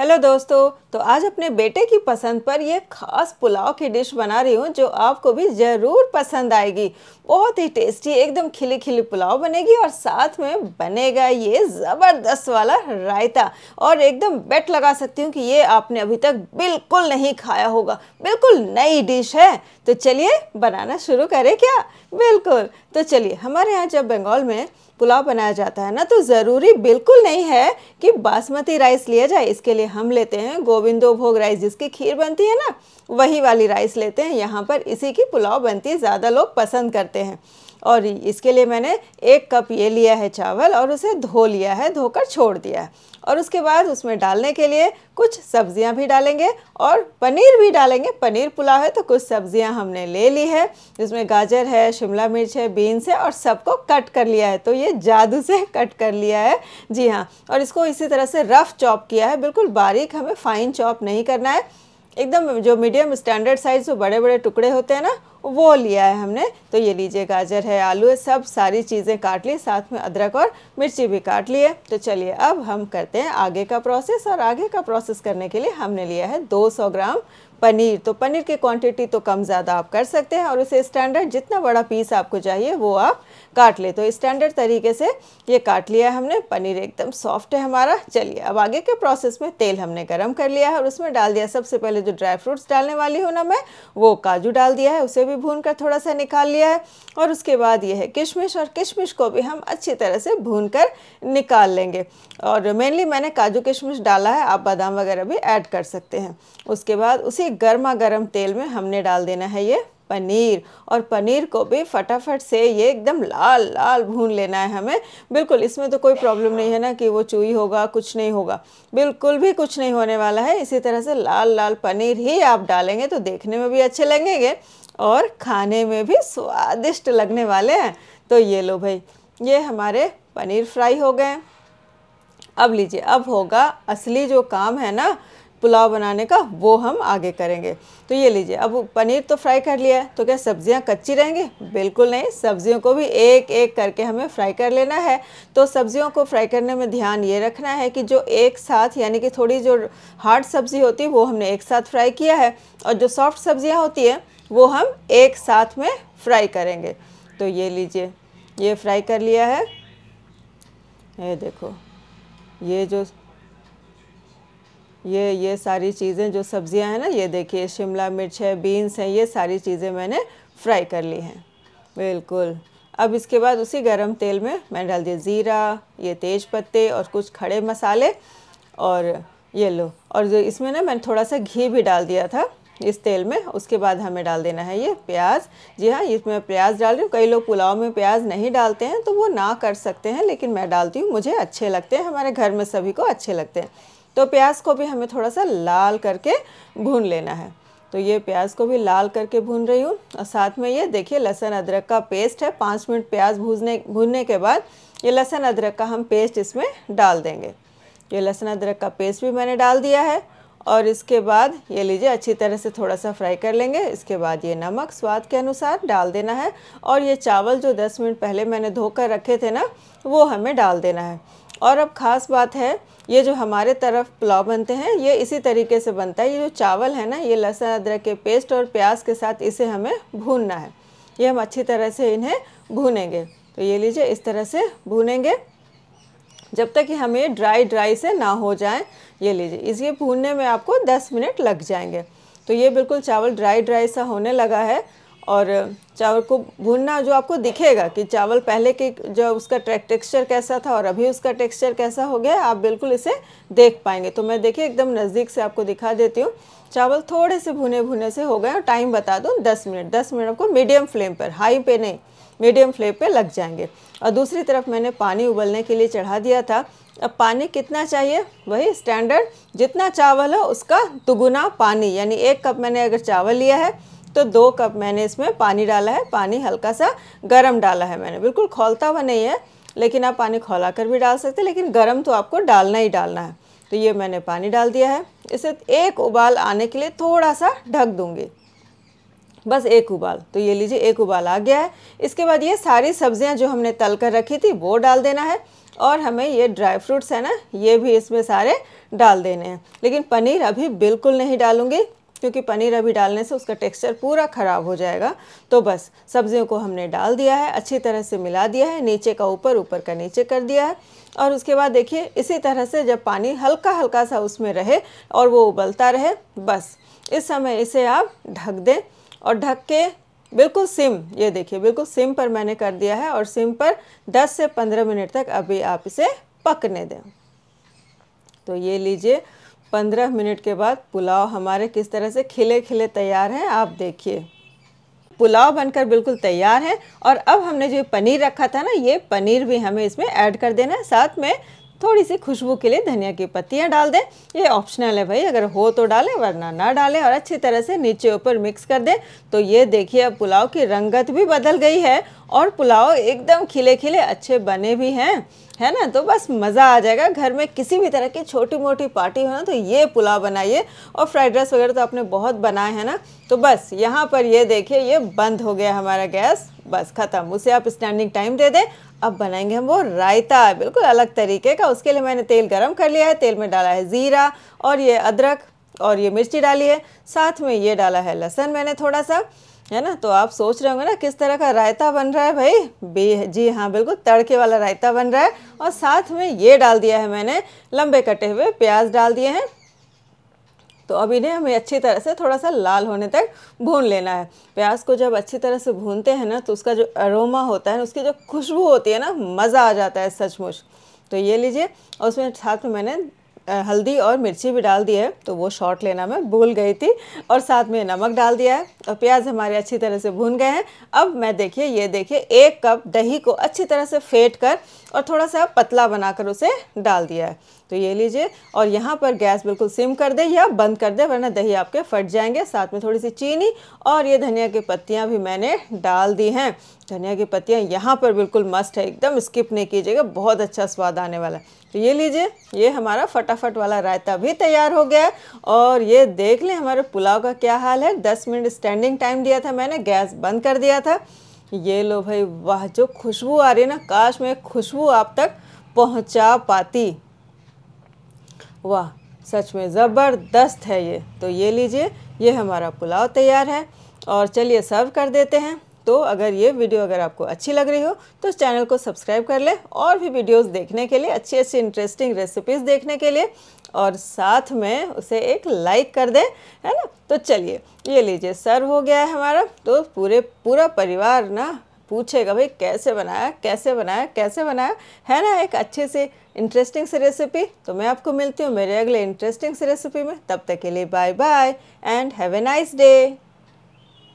hello दोस्तों तो आज अपने बेटे की पसंद पर यह खास पुलाव की डिश बना रही हूँ जो आपको भी ज़रूर पसंद आएगी बहुत ही टेस्टी एकदम खिली खिली पुलाव बनेगी और साथ में बनेगा ये ज़बरदस्त वाला रायता और एकदम बेट लगा सकती हूँ कि ये आपने अभी तक बिल्कुल नहीं खाया होगा बिल्कुल नई डिश है तो चलिए बनाना शुरू करें क्या बिल्कुल तो चलिए हमारे यहाँ जब बंगाल में पुलाव बनाया जाता है ना तो ज़रूरी बिल्कुल नहीं है कि बासमती राइस लिया जाए इसके लिए हम लेते हैं गो गोविंदो भोग राइस जिसकी खीर बनती है ना वही वाली राइस लेते हैं यहाँ पर इसी की पुलाव बनती है ज़्यादा लोग पसंद करते हैं और इसके लिए मैंने एक कप ये लिया है चावल और उसे धो लिया है धोकर छोड़ दिया है और उसके बाद उसमें डालने के लिए कुछ सब्जियां भी डालेंगे और पनीर भी डालेंगे पनीर पुलाव है तो कुछ सब्जियां हमने ले ली है जिसमें गाजर है शिमला मिर्च है बीन्स है और सबको कट कर लिया है तो ये जादू से कट कर लिया है जी हाँ और इसको इसी तरह से रफ़ चॉप किया है बिल्कुल बारीक हमें फ़ाइन चॉप नहीं करना है एकदम जो मीडियम स्टैंडर्ड साइज़ जो बड़े बड़े टुकड़े होते हैं ना वो लिया है हमने तो ये लीजिए गाजर है आलू है सब सारी चीज़ें काट ली साथ में अदरक और मिर्ची भी काट लिए तो चलिए अब हम करते हैं आगे का प्रोसेस और आगे का प्रोसेस करने के लिए हमने लिया है 200 ग्राम पनीर तो पनीर की क्वांटिटी तो कम ज़्यादा आप कर सकते हैं और उसे स्टैंडर्ड जितना बड़ा पीस आपको चाहिए वो आप काट ले तो स्टैंडर्ड तरीके से ये काट लिया है हमने पनीर एकदम सॉफ्ट है हमारा चलिए अब आगे के प्रोसेस में तेल हमने गर्म कर लिया है और उसमें डाल दिया सबसे पहले जो ड्राई फ्रूट्स डालने वाली हूँ ना मैं वो काजू डाल दिया है उसे भी भून कर थोड़ा सा निकाल लिया है और उसके बाद ये है किशमिश और किशमिश को भी हम अच्छी तरह से भून कर निकाल लेंगे और मेनली मैंने काजू किशमिश डाला है आप बादाम वगैरह भी ऐड कर सकते हैं उसके बाद उसी देखिए गर्मा गर्म तेल में हमने डाल देना है ये पनीर और पनीर को भी फटाफट से ये एकदम लाल लाल भून लेना है हमें बिल्कुल इसमें तो कोई प्रॉब्लम नहीं है ना कि वो चूई होगा कुछ नहीं होगा बिल्कुल भी कुछ नहीं होने वाला है इसी तरह से लाल लाल पनीर ही आप डालेंगे तो देखने में भी अच्छे लगेंगे और खाने में भी स्वादिष्ट लगने वाले हैं तो ये लो भाई ये हमारे पनीर फ्राई हो गए अब लीजिए अब होगा असली जो काम है ना पुलाव बनाने का वो हम आगे करेंगे तो ये लीजिए अब पनीर तो फ्राई कर लिया है तो क्या सब्जियां कच्ची रहेंगी बिल्कुल नहीं सब्जियों को भी एक एक करके हमें फ्राई कर लेना है तो सब्जियों को फ्राई करने में ध्यान ये रखना है कि जो एक साथ यानी कि थोड़ी जो हार्ड सब्ज़ी होती है वो हमने एक साथ फ्राई किया है और जो सॉफ्ट सब्ज़ियाँ होती हैं वो हम एक साथ में फ्राई करेंगे तो ये लीजिए ये फ्राई कर लिया है ये देखो ये जो ये ये सारी चीज़ें जो सब्ज़ियां हैं ना ये देखिए शिमला मिर्च है बीन्स हैं ये सारी चीज़ें मैंने फ्राई कर ली हैं बिल्कुल अब इसके बाद उसी गरम तेल में मैंने डाल दिया ज़ीरा ये तेज पत्ते और कुछ खड़े मसाले और ये लो और जो इसमें ना मैंने थोड़ा सा घी भी डाल दिया था इस तेल में उसके बाद हमें डाल देना है ये प्याज जी हाँ इसमें प्याज डाल रही हूँ कई लोग पुलाव में प्याज नहीं डालते हैं तो वो ना कर सकते हैं लेकिन मैं डालती हूँ मुझे अच्छे लगते हैं हमारे घर में सभी को अच्छे लगते हैं तो प्याज को भी हमें थोड़ा सा लाल करके भून लेना है तो ये प्याज को भी लाल करके भून रही हूँ और साथ में ये देखिए लहसुन अदरक का पेस्ट है पाँच मिनट प्याज भूजने भूनने के बाद ये लहसुन अदरक का हम पेस्ट इसमें डाल देंगे ये लहसुन अदरक का पेस्ट भी मैंने डाल दिया है और इसके बाद ये लीजिए अच्छी तरह से थोड़ा सा फ्राई कर लेंगे इसके बाद ये नमक स्वाद के अनुसार डाल देना है और ये चावल जो 10 मिनट पहले मैंने धो कर रखे थे ना वो हमें डाल देना है और अब ख़ास बात है ये जो हमारे तरफ पुलाव बनते हैं ये इसी तरीके से बनता है ये जो चावल है ना ये लहसुन अदरक के पेस्ट और प्याज के साथ इसे हमें भूनना है ये हम अच्छी तरह से इन्हें भूनेंगे तो ये लीजिए इस तरह से भूनेंगे जब तक कि हमें ड्राई ड्राई से ना हो जाए ये लीजिए इसे भूनने में आपको 10 मिनट लग जाएंगे तो ये बिल्कुल चावल ड्राई ड्राई सा होने लगा है और चावल को भूनना जो आपको दिखेगा कि चावल पहले के जो उसका टेक्सचर कैसा था और अभी उसका टेक्सचर कैसा हो गया आप बिल्कुल इसे देख पाएंगे तो मैं देखिए एकदम नज़दीक से आपको दिखा देती हूँ चावल थोड़े से भुने भुने से हो गए और टाइम बता दूँ दस मिनट दस मिनट आपको मीडियम फ्लेम पर हाई पे नहीं मीडियम फ्लेम पर लग जाएंगे और दूसरी तरफ मैंने पानी उबलने के लिए चढ़ा दिया था अब पानी कितना चाहिए वही स्टैंडर्ड जितना चावल है उसका दुगुना पानी यानी एक कप मैंने अगर चावल लिया है तो दो कप मैंने इसमें पानी डाला है पानी हल्का सा गर्म डाला है मैंने बिल्कुल खोलता हुआ नहीं है लेकिन आप पानी खोला कर भी डाल सकते हैं लेकिन गर्म तो आपको डालना ही डालना है तो ये मैंने पानी डाल दिया है इसे एक उबाल आने के लिए थोड़ा सा ढक दूँगी बस एक उबाल तो ये लीजिए एक उबाल आ गया है इसके बाद ये सारी सब्जियां जो हमने तल कर रखी थी वो डाल देना है और हमें ये ड्राई फ्रूट्स है ना ये भी इसमें सारे डाल देने हैं लेकिन पनीर अभी बिल्कुल नहीं डालूंगी क्योंकि पनीर अभी डालने से उसका टेक्सचर पूरा ख़राब हो जाएगा तो बस सब्जियों को हमने डाल दिया है अच्छी तरह से मिला दिया है नीचे का ऊपर ऊपर का नीचे कर दिया है और उसके बाद देखिए इसी तरह से जब पानी हल्का हल्का सा उसमें रहे और वो उबलता रहे बस इस समय इसे आप ढक दें और ढक के बिल्कुल सिम ये देखिए बिल्कुल सिम पर मैंने कर दिया है और सिम पर 10 से 15 मिनट तक अभी आप इसे पकने दें तो ये लीजिए पंद्रह मिनट के बाद पुलाव हमारे किस तरह से खिले खिले तैयार हैं आप देखिए पुलाव बनकर बिल्कुल तैयार है और अब हमने जो पनीर रखा था ना ये पनीर भी हमें इसमें ऐड कर देना है साथ में थोड़ी सी खुशबू के लिए धनिया की पत्तियाँ डाल दें ये ऑप्शनल है भाई अगर हो तो डालें वरना ना डालें और अच्छी तरह से नीचे ऊपर मिक्स कर दें तो ये देखिए अब पुलाव की रंगत भी बदल गई है और पुलाव एकदम खिले खिले अच्छे बने भी हैं है ना तो बस मज़ा आ जाएगा घर में किसी भी तरह की छोटी मोटी पार्टी हो ना तो ये पुलाव बनाइए और फ्राइड राइस वगैरह तो आपने बहुत बनाए हैं ना तो बस यहाँ पर ये देखिए ये बंद हो गया हमारा गैस बस ख़त्म उसे आप स्टैंडिंग टाइम दे दें अब बनाएंगे हम वो रायता बिल्कुल अलग तरीके का उसके लिए मैंने तेल गरम कर लिया है तेल में डाला है ज़ीरा और ये अदरक और ये मिर्ची डाली है साथ में ये डाला है लहसन मैंने थोड़ा सा है ना तो आप सोच रहे होंगे ना किस तरह का रायता बन रहा है भाई बी जी हाँ बिल्कुल तड़के वाला रायता बन रहा है और साथ में ये डाल दिया है मैंने लंबे कटे हुए प्याज डाल दिए हैं तो अब इन्हें हमें अच्छी तरह से थोड़ा सा लाल होने तक भून लेना है प्याज को जब अच्छी तरह से भूनते हैं ना तो उसका जो अरोमा होता है उसकी जो खुशबू होती है ना मज़ा आ जाता है सचमुच तो ये लीजिए और उसमें साथ में मैंने हल्दी और मिर्ची भी डाल दी है तो वो शॉर्ट लेना मैं भूल गई थी और साथ में नमक डाल दिया है और प्याज हमारे अच्छी तरह से भून गए हैं अब मैं देखिए ये देखिए एक कप दही को अच्छी तरह से फेंट कर और थोड़ा सा पतला बनाकर उसे डाल दिया है तो ये लीजिए और यहाँ पर गैस बिल्कुल सिम कर दे या बंद कर दे वरना दही आपके फट जाएंगे साथ में थोड़ी सी चीनी और ये धनिया की पत्तियाँ भी मैंने डाल दी हैं धनिया की पत्तियाँ यहाँ पर बिल्कुल मस्त है एकदम स्किप नहीं कीजिएगा बहुत अच्छा स्वाद आने वाला है तो ये लीजिए ये हमारा फटाफट वाला रायता भी तैयार हो गया है और ये देख लें हमारे पुलाव का क्या हाल है दस मिनट स्टैंडिंग टाइम दिया था मैंने गैस बंद कर दिया था ये लो भाई वाह जो खुशबू आ रही है ना काश में खुशबू आप तक पहुंचा पाती वाह सच में ज़बरदस्त है ये तो ये लीजिए ये हमारा पुलाव तैयार है और चलिए सर्व कर देते हैं तो अगर ये वीडियो अगर आपको अच्छी लग रही हो तो चैनल को सब्सक्राइब कर ले और भी वीडियोस देखने के लिए अच्छी अच्छी इंटरेस्टिंग रेसिपीज़ देखने के लिए और साथ में उसे एक लाइक कर दे है ना तो चलिए ये लीजिए सर्व हो गया है हमारा तो पूरे पूरा परिवार ना पूछेगा भाई कैसे बनाया कैसे बनाया कैसे बनाया है ना एक अच्छे से इंटरेस्टिंग सी रेसिपी तो मैं आपको मिलती हूँ मेरे अगले इंटरेस्टिंग सी रेसिपी में तब तक के लिए bye bye and have a nice day